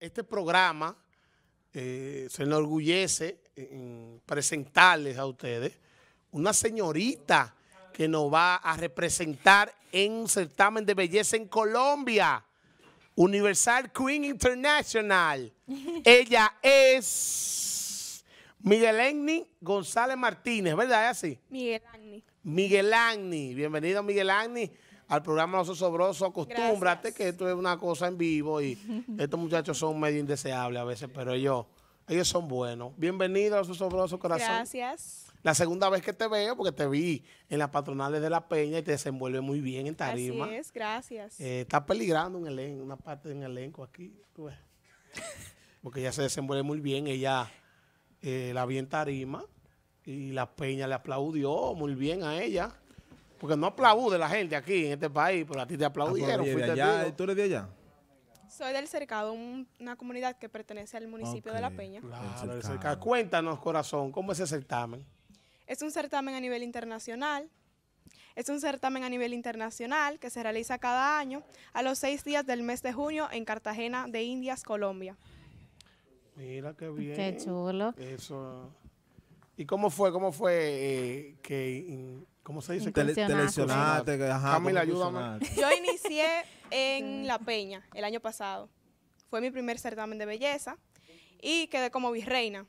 este programa eh, se enorgullece en presentarles a ustedes una señorita que nos va a representar en un certamen de belleza en Colombia. Universal Queen International. Ella es Miguel Agni González Martínez, ¿verdad? ¿Es así? Miguel Agni. Miguel Agni. Bienvenido, Miguel Agni al programa Los Osobrosos, acostúmbrate que esto es una cosa en vivo y estos muchachos son medio indeseables a veces, pero ellos, ellos son buenos. Bienvenido a Los Osobrosos, corazón. Gracias. La segunda vez que te veo, porque te vi en las patronales de la Peña y te desenvuelve muy bien en tarima. Así es, gracias. Eh, está peligrando un elenco, una parte del elenco aquí, Porque ella se desenvuelve muy bien, ella eh, la vi en tarima y la Peña le aplaudió muy bien a ella. Porque no aplaude la gente aquí en este país, pero a ti te ah, aplaudieron. Fuiste ¿Tú eres de allá? Soy del Cercado, una comunidad que pertenece al municipio de La Peña. Claro, cercado. Cuéntanos, corazón, ¿cómo es ese certamen? Es un certamen a nivel internacional. Es un certamen a nivel internacional que se realiza cada año a los seis días del mes de junio en Cartagena de Indias, Colombia. Mira qué bien. Qué chulo. Eso. ¿Y cómo fue? ¿Cómo fue eh, que... ¿Cómo se dice? Te, te Yo inicié en La Peña el año pasado. Fue mi primer certamen de belleza y quedé como virreina.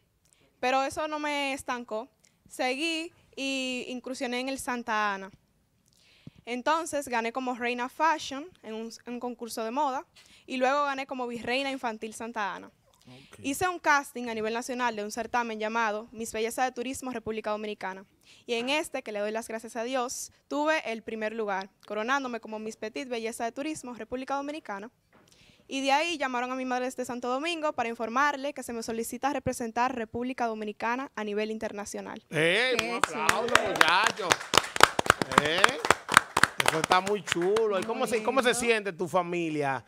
Pero eso no me estancó. Seguí y incursioné en el Santa Ana. Entonces gané como reina fashion en un, en un concurso de moda y luego gané como virreina infantil Santa Ana. Hice un casting a nivel nacional de un certamen llamado Mis Belleza de Turismo República Dominicana. Y en este, que le doy las gracias a Dios, tuve el primer lugar, coronándome como Miss Petit Belleza de Turismo República Dominicana. Y de ahí llamaron a mi madre desde Santo Domingo para informarle que se me solicita representar República Dominicana a nivel internacional. ¡Eh! ¡Un aplauso, muchachos! ¿Eh? Eso está muy chulo. ¿Y cómo se, cómo se siente tu familia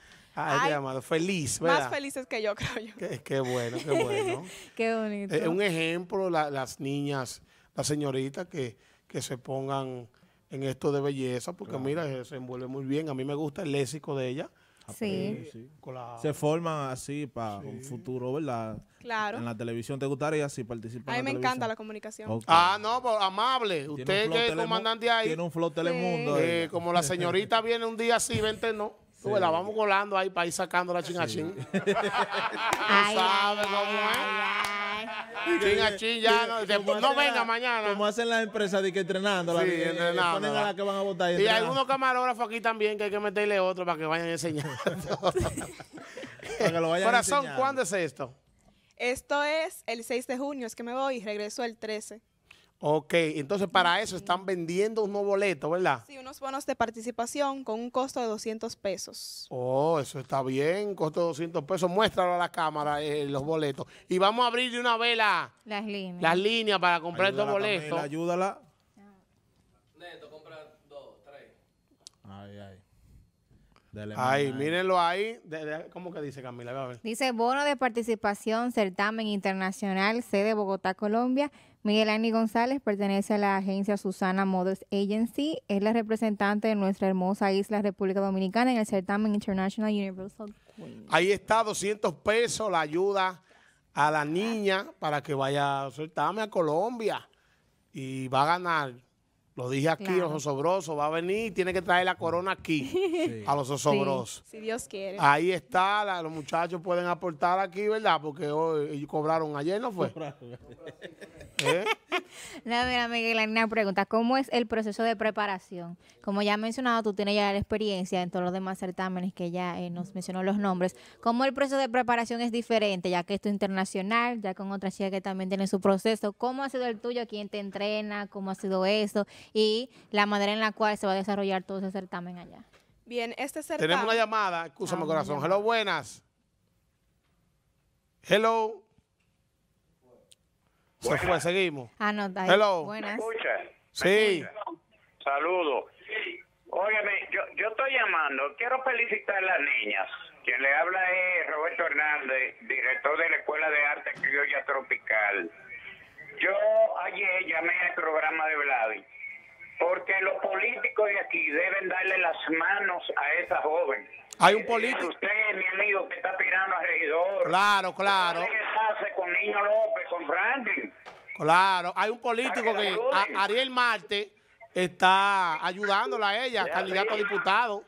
feliz, ¿verdad? Más felices que yo, creo yo. Qué, bueno, qué bueno. qué bonito. Eh, un ejemplo, las niñas, las señoritas que, se pongan en esto de belleza, porque mira, se envuelve muy bien. A mí me gusta el léxico de ella. Sí. sí. Se forman así para un futuro, ¿verdad? Claro. En la televisión. ¿Te gustaría así participar? A mí me encanta la comunicación. Ah, no, pues, amable. Usted que es comandante ahí. Tiene un flow Telemundo. Eh, como la señorita viene un día así, vente, no la vamos colando ahí para ir sacando la chingachín. Sí. sabes cómo es? Chingachín ya. No, no venga mañana. Como hacen las empresas de que entrenando. Sí, eh, entrenando. a que van a Y, hay unos camarógrafos aquí también que hay que meterle otro para que vayan enseñando. enseñar. Corazón, ¿cuándo es esto? Esto es el 6 de junio, es que me voy y regreso el 13. Ok, entonces para eso están vendiendo unos boletos, ¿verdad? Sí, unos bonos de participación con un costo de 200 pesos. Oh, eso está bien, costo de 200 pesos. Muéstralo a la cámara eh, los boletos. Y vamos a abrir de una vela las líneas, las líneas para comprar los boletos. ayúdala. Neto, compra dos, tres. Ay, ay. Dele ahí, mírenlo ahí. ¿Cómo que dice Camila? Dice bono de participación, certamen internacional, sede Bogotá, Colombia. Miguel Ani González pertenece a la agencia Susana Models Agency. Es la representante de nuestra hermosa isla República Dominicana en el certamen International Universal Queen. Ahí está, 200 pesos la ayuda a la niña para que vaya a certamen a Colombia y va a ganar. Lo dije aquí, los osobrosos, va a venir tiene que traer la corona aquí, a los osobrosos. si Dios quiere. Ahí está, los muchachos pueden aportar aquí, ¿verdad? Porque hoy cobraron ayer, ¿no fue? ¿Eh? No, mira, Miguel, pregunta. ¿Cómo es el proceso de preparación? Como ya he mencionado, tú tienes ya la experiencia en todos los demás certámenes que ya eh, nos mencionó los nombres. ¿Cómo el proceso de preparación es diferente, ya que esto es internacional, ya con otras chicas que también tienen su proceso? ¿Cómo ha sido el tuyo? ¿Quién te entrena? ¿Cómo ha sido eso? y la manera en la cual se va a desarrollar todo ese certamen allá. Bien, este certamen... Tenemos una llamada, mi ah, corazón. Hello, buenas. Hello. seguimos. Ah, no, ahí. Hello. Buenas. Sí. Saludos. Óyeme, yo, yo estoy llamando, quiero felicitar a las niñas. Quien le habla es eh, Roberto Hernández, director de la Escuela de Arte Criolla Tropical. Yo ayer llamé al programa de Vladi porque los políticos de aquí deben darle las manos a esa joven. Hay un político. Usted, mi amigo, que está tirando a regidor. Claro, claro. hace con Niño López, con Franklin? Claro, hay un político que, Ariel Marte está ayudándola a ella, candidato a diputado.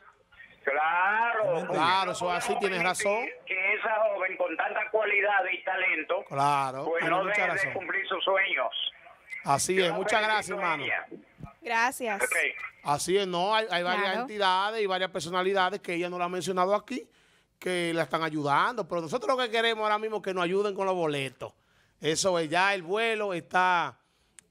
Claro. Claro, eso así, tienes razón. Que esa joven con tanta cualidad y talento, claro, pues no debe cumplir sus sueños. Así es, muchas gracias, hermano. Gracias. Así es, no, hay, varias entidades y varias personalidades que ella no la ha mencionado aquí, que la están ayudando, pero nosotros lo que queremos ahora mismo es que nos ayuden con los boletos. Eso es, ya el vuelo está,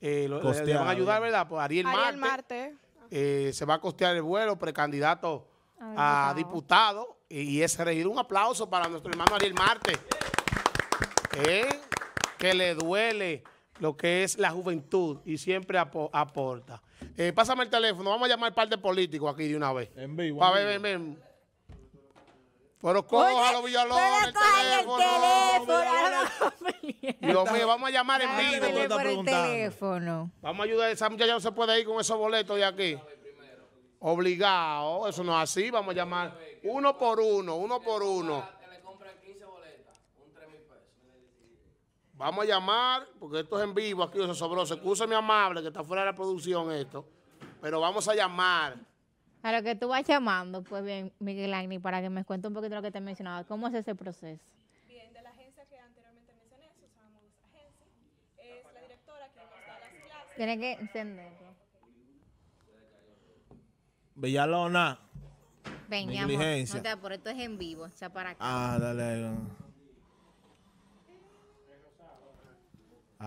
eh, van a ayudar, ¿verdad? Pues Ariel, Ariel Marte, eh, se va a costear el vuelo, precandidato a diputado y, es regir. Un aplauso para nuestro hermano Ariel Marte, eh, que le duele lo que es la juventud y siempre aporta. Eh, pásame el teléfono, vamos a llamar al par de políticos aquí de una vez. En vivo. ver, Pero cójalo, el El teléfono. Dios mío, vamos a llamar en vivo. Por teléfono. Vamos a ayudar. Esa muchacha no se puede ir con esos boletos de aquí. Obligado. Eso no es así. Vamos a llamar uno por uno, uno por uno. Vamos a llamar, porque esto es en vivo aquí, eso sobró. Se excusa mi amable que está fuera de la producción esto, pero vamos a llamar. A lo que tú vas llamando, pues bien, Miguel Agni, para que me cuente un poquito lo que te mencionaba. ¿Cómo es ese proceso? Bien, de la agencia que anteriormente mencioné, Susana Agencia, es la directora que nos da las clases. Tiene que encenderlo. Villalona. Ven, mi amor, no te esto es en vivo, o sea, para acá. Ah, dale.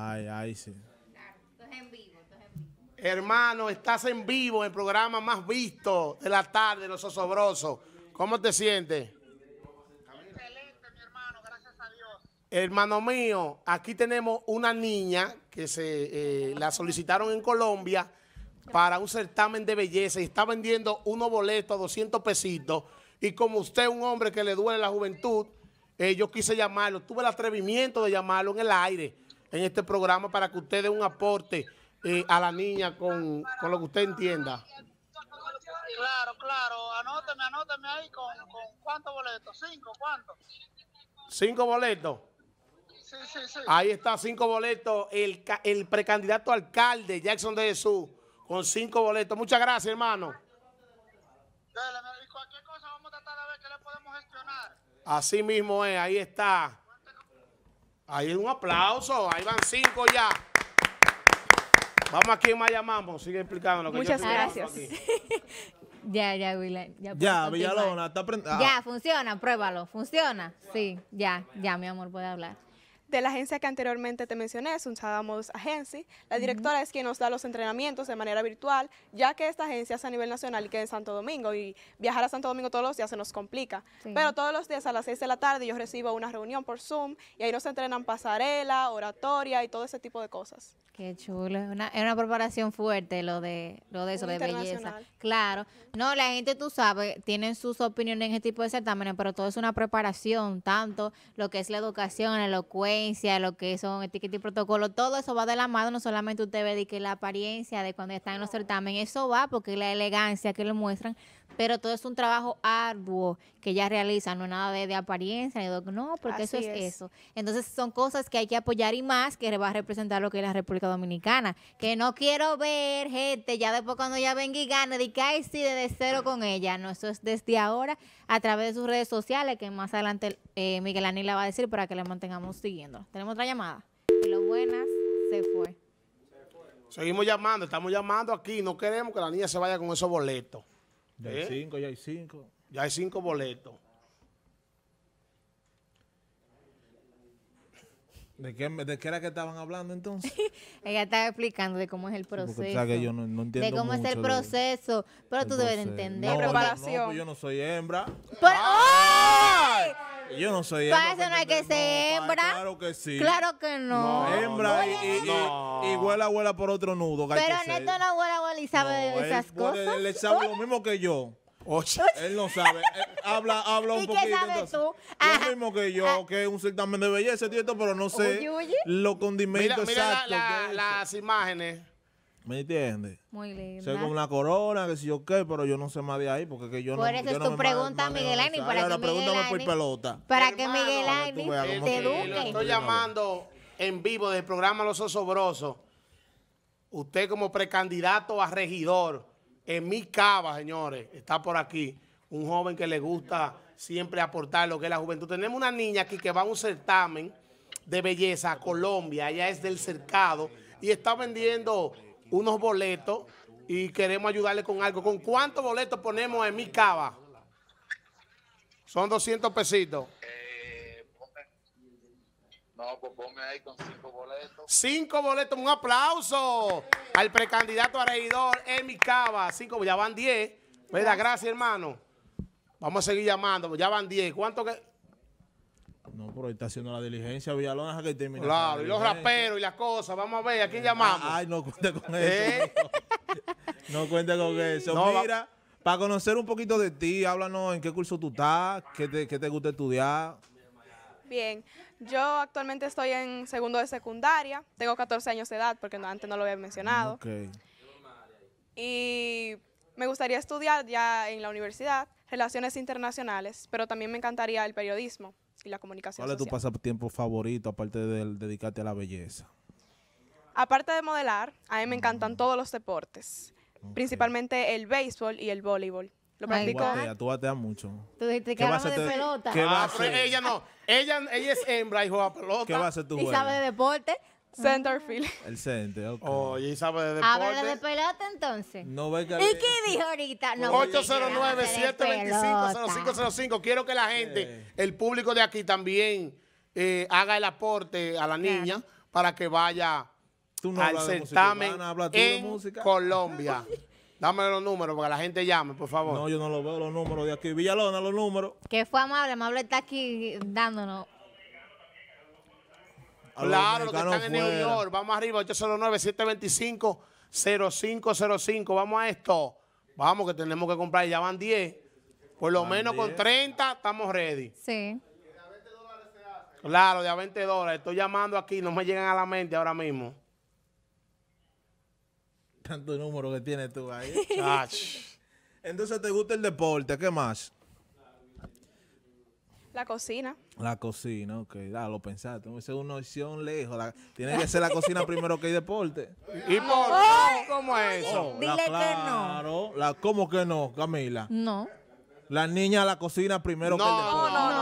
Ay, ay, sí. Hermano, estás en vivo en el programa más visto de la tarde, Los Osobrosos. ¿Cómo te sientes? Excelente, mi hermano, gracias a Dios. Hermano mío, aquí tenemos una niña que se eh, la solicitaron en Colombia para un certamen de belleza y está vendiendo unos boletos a 200 pesitos. Y como usted es un hombre que le duele la juventud, eh, yo quise llamarlo. Tuve el atrevimiento de llamarlo en el aire en este programa para que usted dé un aporte eh, a la niña con, con, lo que usted entienda. Claro, claro. anóteme anóteme ahí con, con cuántos boletos. ¿Cinco? ¿Cuántos? ¿Cinco boletos? Sí, sí, sí. Ahí está, cinco boletos. El, el precandidato alcalde, Jackson de Jesús, con cinco boletos. Muchas gracias, hermano. y cualquier cosa vamos a tratar de ver qué le podemos gestionar. Así mismo es, ahí está. Ahí un aplauso, ahí van cinco ya. Vamos aquí más llamamos. sigue explicando lo que Muchas gracias. ya, ya, Willen. Ya, Villalona, está aprendiendo. Ah. Ya, funciona, pruébalo, funciona. Sí, ya, ya, mi amor, puede hablar de la agencia que anteriormente te mencioné, Sunchadamos Agency. La directora es quien nos da los entrenamientos de manera virtual, ya que esta agencia es a nivel nacional y queda en Santo Domingo y viajar a Santo Domingo todos los días se nos complica. Pero todos los días a las 6 de la tarde yo recibo una reunión por Zoom y ahí nos entrenan pasarela, oratoria y todo ese tipo de cosas. Qué chulo, es una, una, preparación fuerte lo de, lo de eso, de belleza. Claro, no, la gente tú sabes, tienen sus opiniones en este tipo de certámenes, pero todo es una preparación, tanto lo que es la educación, la elocuencia, lo que son etiquetas y protocolo, todo eso va de la mano, no solamente usted ve que la apariencia de cuando están en los certamen eso va porque la elegancia que le muestran, pero todo es un trabajo arduo que ella realiza, no es nada de, apariencia, no, porque eso es, eso. Entonces son cosas que hay que apoyar y más que va a representar lo que es la República Dominicana. Que no quiero ver gente, ya después cuando ya venga y gana, de que si sí, de cero con ella. No, eso es desde ahora a través de sus redes sociales, que más adelante eh, Miguel la va a decir para que la mantengamos siguiendo. Tenemos otra llamada. Y lo buenas se fue. Seguimos llamando, estamos llamando aquí. No queremos que la niña se vaya con esos boletos. Ya hay ¿Eh? cinco, ya hay cinco. Ya hay cinco boletos. ¿De qué, ¿De qué, era que estaban hablando entonces? Ella estaba explicando de cómo es el proceso. o sea, que yo no, entiendo de cómo es el proceso. pero tú debes entender. preparación. Pues yo no soy hembra. ¡Ay! Yo no soy hembra. Para eso pues, no hay que ser pues, hembra. Claro que sí. Claro que no. hembra y, vuela, vuela por otro nudo. Pero Neto no vuela vuela y sabe de esas cosas. Le sabe lo mismo que yo. Oye, él no sabe. Eh, habla, habla un ¿Y poquito. ¿Y qué sabes tú? Lo ah, mismo que yo, ah. que es un certamen de belleza, pero no sé los condimentos lo condimento mira, Mira las imágenes. ¿Me entiendes? Muy lindo. Sé con la corona, que si yo qué, pero yo no sé más de ahí, porque que yo por no Por eso es tu pregunta, Miguel Aini, para que Miguel Aini, pelota. Para que Miguel Aini te eduque. estoy llamando en vivo del programa Los Osobrosos. Usted como precandidato a regidor en mi cava, señores, está por aquí un joven que le gusta siempre aportar lo que es la juventud. Tenemos una niña aquí que va a un certamen de belleza a Colombia. Ella es del cercado y está vendiendo unos boletos y queremos ayudarle con algo. ¿Con cuántos boletos ponemos en mi cava? Son 200 pesitos. No, pues ponme ahí con cinco boletos. Cinco boletos, un aplauso al precandidato a regidor, Emi Cava. Cinco, ya van diez. Me gracias, hermano. Vamos a seguir llamando, ya van diez. ¿Cuánto que...? No, pero está haciendo la diligencia, Villalona, que termine Claro, y los raperos y las cosas. Vamos a ver, ¿a quién eh, llamamos? Ay, no cuente con eso. ¿Eh? No, cuente con eso. Mira, para conocer un poquito de ti, háblanos en qué curso tú estás, qué te, qué te gusta estudiar. Bien, yo actualmente estoy en segundo de secundaria, tengo 14 años de edad porque antes no lo había mencionado. Y me gustaría estudiar ya en la universidad relaciones internacionales, pero también me encantaría el periodismo y la comunicación. ¿Cuál es tu pasatiempo favorito aparte de dedicarte a la belleza? Aparte de modelar, a mí me encantan mm. todos los deportes, principalmente el béisbol y el voleibol. Lo Batea, tú bateas mucho. Tú dijiste que hablamos de pelota. ¿Qué va ah, ella no. Ella, ella es hembra y juega pelota. ¿Qué va a hacer tú? Y sabe de deporte. Centerfield. Ah. El center, ok. Oye, y sabe de deporte. Habla de pelota entonces. No ve que... ¿Y qué dijo ahorita? No, 809-725-0505. Quiero que la gente, el público de aquí también, eh, haga el aporte a la niña para que vaya al certamen en Colombia. Dame los números para que la gente llame, por favor. No, yo no lo veo los números de aquí. Villalona, los números. Que fue amable, amable está aquí dándonos. claro, los, que están en New York. Vamos arriba, 809-725-0505. Vamos a esto. Vamos, que tenemos que comprar. Ya van 10. Por lo menos con 30 estamos ready. Sí. Claro, de a 20 dólares. Estoy llamando aquí, no me llegan a la mente ahora mismo tanto número que tienes tú ahí. Entonces, ¿te gusta el deporte? ¿Qué más? La cocina. La cocina, ok. Ah, lo pensaste. Es una opción lejos. tiene que ser la cocina primero que el deporte. ¿Y por qué? ¿Cómo es eso? Dile que no. ¿Cómo que no, Camila? No. La niña la cocina primero que el deporte. No, no,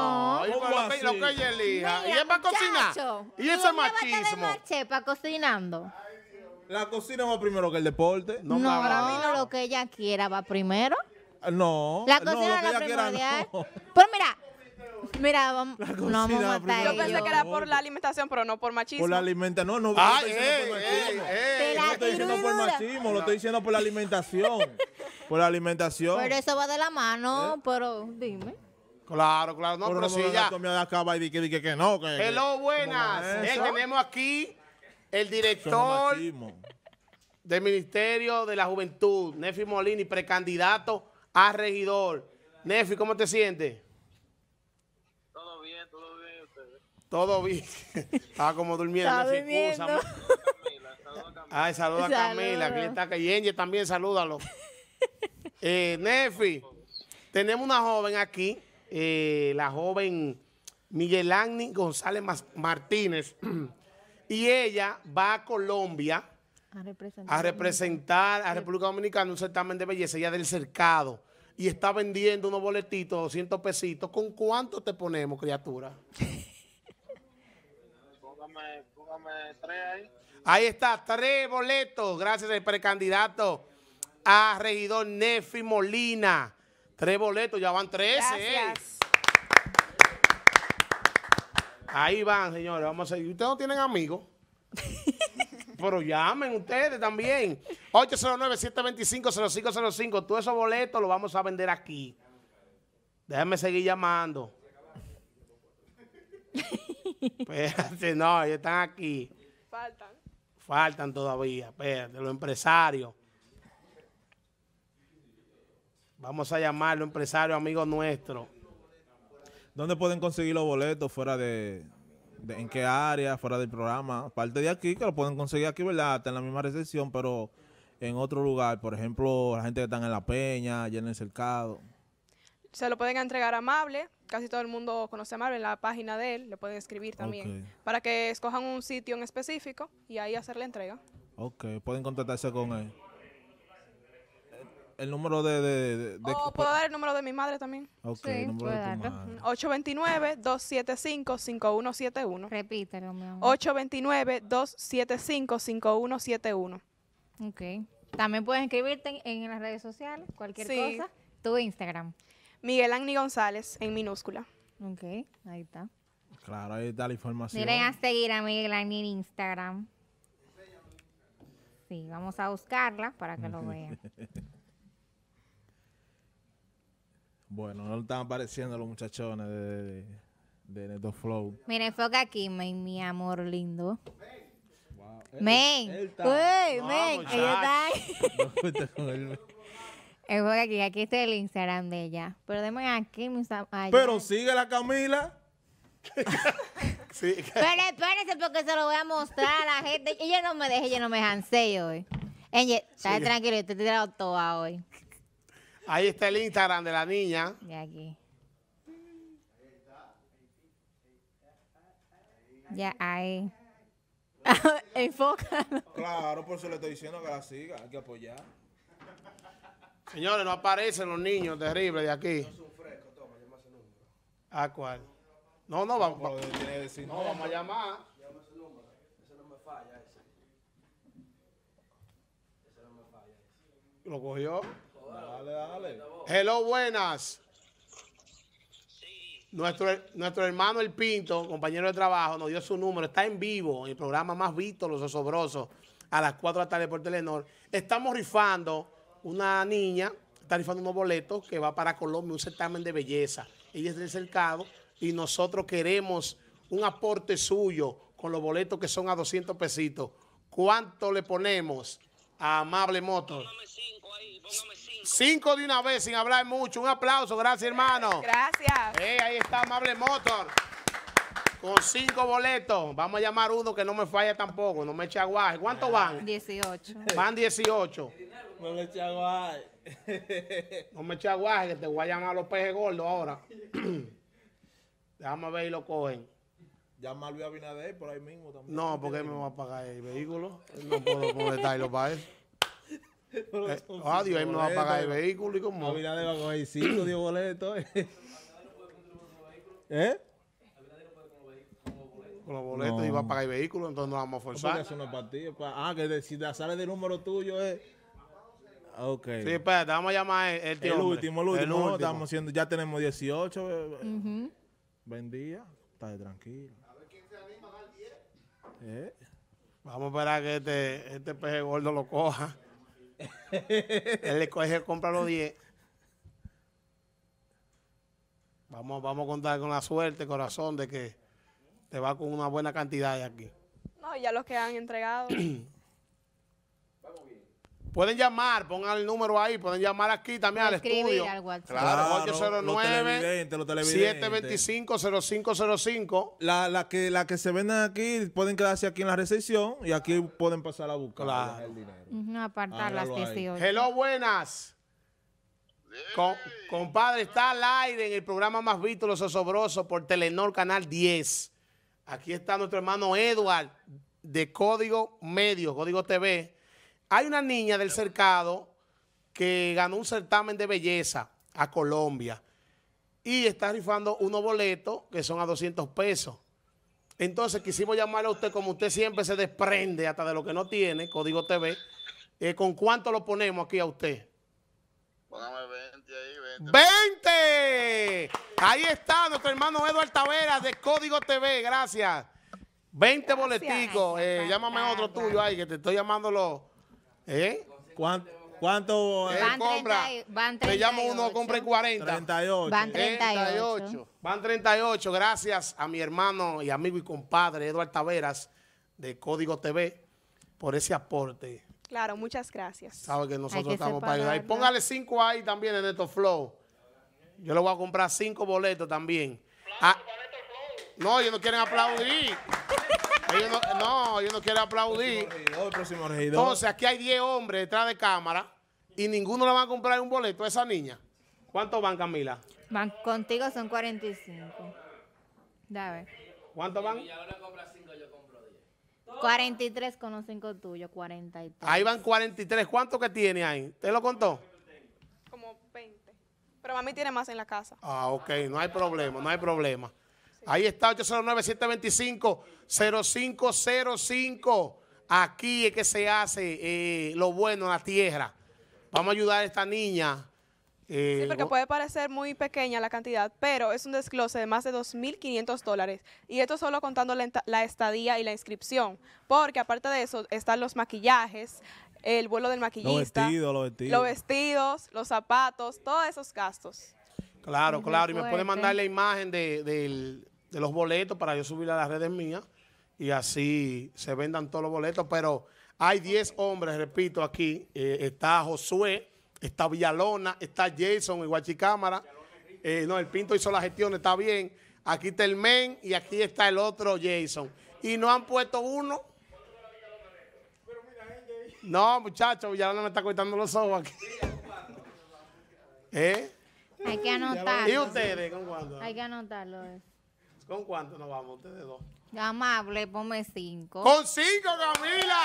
no. Lo que, lo que, y es para cocinar. Y ese machismo. ¿Qué va a para cocinando? La cocina va primero que el deporte. No, no para mí no. Lo que ella quiera va primero. Ah, no. La cocina no, lo que ella quiera, Pero mira, Mira, vamos, la no vamos a matar Yo pensé que era por la alimentación, pero no por machismo. Por la alimentación, no, no. Ay, ey, ey, no estoy diciendo por eh, eh, eh. machismo, lo estoy diciendo por la alimentación. por la alimentación. Pero eso va de la mano, pero dime. Claro, claro, no, pero, pero si ya. comió de acá va y que, que, que, no. Que, Hello, buenas. tenemos aquí el director del Ministerio de la Juventud, Nefi Molini, precandidato a regidor. Nefi, ¿cómo te sientes? Todo bien, todo bien. Todo bien. Estaba como durmiendo. Saludos a Camila. Ay, saluda a Camila, que le está Yenge También salúdalo. Eh, Nefi, tenemos una joven aquí, eh, la joven Miguel Agni González Martínez. Y ella va a Colombia a representar a, República Dominicana en un certamen de belleza, ella del cercado. Y está vendiendo unos boletitos, 200 pesitos. ¿Con cuánto te ponemos, criatura? póngame, póngame tres ahí. Ahí está, tres boletos. Gracias al precandidato a regidor Nefi Molina. Tres boletos, ya van tres. Eh. Ahí van, señores. Vamos a seguir. Ustedes no tienen amigos. Pero llamen ustedes también. 809-725-0505. Todos esos boletos los vamos a vender aquí. Déjenme seguir llamando. Espérate, no, ellos están aquí. Faltan. Faltan todavía, espérate, los empresarios. Vamos a llamar los empresarios amigos nuestros. ¿Dónde pueden conseguir los boletos fuera de, en qué área, fuera del programa? Parte de aquí, que lo pueden conseguir aquí, ¿verdad? Está en la misma recepción, pero en otro lugar. Por ejemplo, la gente que está en La Peña, allá en el cercado. Se lo pueden entregar a Amable, casi todo el mundo conoce a Amable, en la página de él le pueden escribir también, para que escojan un sitio en específico y ahí hacer la entrega. Ok, pueden contactarse con él el número de... de, ¿Puedo dar el número de mi madre también? Ok, sí, el número de tu madre. 829-275-5171. Repítelo, mi amor. 829-275-5171. Ok. También puedes escribirte en, las redes sociales, cualquier cosa. Tu Instagram. Miguel Agni González, en minúscula. Ok, ahí está. Claro, ahí está la información. Miren a seguir a Miguel Agni en Instagram. Sí, vamos a buscarla para que lo vean. Bueno, no están apareciendo los muchachones de, de Neto Flow. Mira, enfoca aquí, mi amor lindo. Men, men, ella está ahí. enfoca aquí, aquí está el Instagram de ella. Pero déme aquí, mis está. Pero sigue la Camila. sí. Pero espérense porque se lo voy a mostrar a la gente. Ella no me deja, ella no me jancé hoy. Ella, está tranquilo, yo te he tirado toda hoy. Ahí está el Instagram de la niña. aquí. Ya ahí. Enfócalo. Claro, por eso le estoy diciendo que la siga. Hay que apoyar. Señores, no aparecen los niños terribles de aquí. ¿A cuál? No, no, vamos, a. no, no, vamos a llamar. Llama ese no me falla. ese no me falla. ¿Lo cogió? Hello, buenas. Nuestro, nuestro hermano El Pinto, compañero de trabajo, nos dio su número. Está en vivo en el programa más visto, Los Osobrosos, a las 4 de la tarde por Telenor. Estamos rifando una niña, está rifando unos boletos que va para Colombia, un certamen de belleza. Ella es del cercado y nosotros queremos un aporte suyo con los boletos que son a 200 pesitos. ¿Cuánto le ponemos a Amable Motor? Cinco de una vez, sin hablar mucho. Un aplauso, gracias, hermano. Gracias. Eh, ahí está Amable Motor. Con cinco boletos. Vamos a llamar uno que no me falla tampoco, no me eche aguaje. ¿Cuánto van? Dieciocho. Van 18. No me eche aguaje. No me eche aguaje, que te voy a llamar a los pejes gordos ahora. Déjame ver y lo cogen. Llama a Binader por ahí mismo también. No, porque él me va a pagar el vehículo. No puedo molestarlo para eso. Eh, ah, Dios, ahí me va a pagar el vehículo y como. Navidad va a coger 5, dio boletos. ¿Eh? con los boletos no. y va a pagar el vehículo, entonces nos vamos a forzar. ah, que si sale del número tuyo es. Ah, ok. Sí, te vamos a llamar el, el último, el último. El último. Estamos siendo, ya tenemos 18. Uh está tranquilo. A ver quién se anima a dar 10. ¿Eh? Vamos a esperar que este, este peje gordo lo coja. Él le coge, compra los 10. Vamos, vamos a contar con la suerte, corazón, de que te va con una buena cantidad de aquí. No, ya los que han entregado. Pueden llamar, pongan el número ahí, pueden llamar aquí también al estudio. Al Claro, 809 725 0505. La, la, que, la que se venden aquí pueden quedarse aquí en la recepción y aquí pueden pasar a buscar el dinero. apartar las 18. Hello, buenas. compadre, está al aire en el programa más visto, Los Osobrosos, por Telenor Canal 10. Aquí está nuestro hermano Edward de Código Medio, Código TV. Hay una niña del cercado que ganó un certamen de belleza a Colombia y está rifando unos boletos que son a 200 pesos. Entonces quisimos llamarle a usted, como usted siempre se desprende hasta de lo que no tiene, Código TV, eh, ¿con cuánto lo ponemos aquí a usted? Póngame 20 ahí, 20. ¡20! Ahí está nuestro hermano Eduardo Taveras de Código TV, gracias. 20 boleticos, eh, llámame otro tuyo ahí, que te estoy llamando los ¿Eh? ¿Cuánto? ¿Cuánto? Eh, van compra. 38. Le llamo uno, compre 40. 38. Van 38. Van 38. Gracias a mi hermano y amigo y compadre, Eduardo Taveras, de Código TV, por ese aporte. Claro, muchas gracias. Sabe que nosotros estamos para ayudar. póngale 5 ahí también en estos flow. Yo le voy a comprar 5 boletos también. Ah. no, ellos no quieren aplaudir. Pues no, yo no quiero aplaudir. Entonces, aquí hay 10 hombres detrás de cámara y ninguno le va a comprar un boleto a esa niña. ¿Cuánto van, Camila? Van contigo son 45. ¿Cuánto van? 43 con los 5 tuyos, 43. Ahí van 43. ¿Cuánto que tiene ahí? ¿Te lo contó? Como 20. Pero mami tiene más en la casa. Ah, ok. No hay problema, no hay problema. Ahí está, 809-725-0505. Aquí es que se hace eh, lo bueno en la tierra. Vamos a ayudar a esta niña. sí, eh, porque puede parecer muy pequeña la cantidad, pero es un desglose de más de 2.500 dólares. Y esto solo contando la, estadía y la inscripción, porque aparte de eso están los maquillajes, el vuelo del maquillista, los vestidos, los vestidos, los, zapatos, todos esos gastos. Claro, claro. Y me puede mandar la imagen del, los boletos para yo subir a las redes mías y así se vendan todos los boletos. Pero hay 10 hombres, repito, aquí. Eh, está Josué, está Villalona, está Jason, y eh, no, el Pinto hizo la gestión, está bien. Aquí está el men y aquí está el otro Jason. Y no han puesto uno. No, muchachos, Villalona me está cortando los ojos aquí. ¿Eh? Hay que anotarlo. ¿Y ustedes? Hay que anotarlo. ¿Con cuánto nos vamos ustedes dos? Amable, ponme cinco. ¡Con cinco, Camila!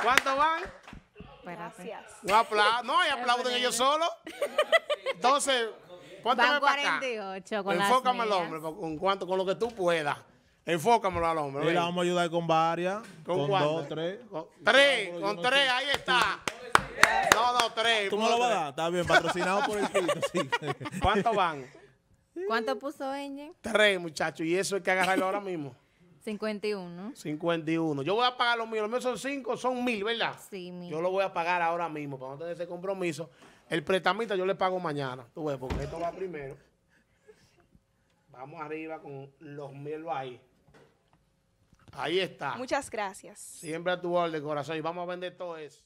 ¿Cuánto van? Gracias. Un apla no, y aplauden ellos solos. Entonces, ¿cuánto van me 48 Enfócame al hombre, con, cuánto, con lo que tú puedas. Enfócamelo al hombre. Y vamos a ayudar con varias. ¿Con, con dos, tres. Con, tres, con, tres, ahí está. No, no, tres. ¿Tú me lo vas a dar? Está bien, patrocinado por el pito, ¿Cuánto van? ¿Cuánto puso Engen? Tres, muchachos. Y eso hay que agarrarlo ahora mismo. 51. 51. Yo voy a pagar los míos. Los míos son cinco, son mil, ¿verdad? Sí, mil. Yo lo voy a pagar ahora mismo para no tener ese compromiso. El prestamista yo le pago mañana. Tú ves, porque esto va primero. Vamos arriba con los mil ahí. Ahí está. Muchas gracias. Siempre a tu orden, corazón. Y vamos a vender todo eso.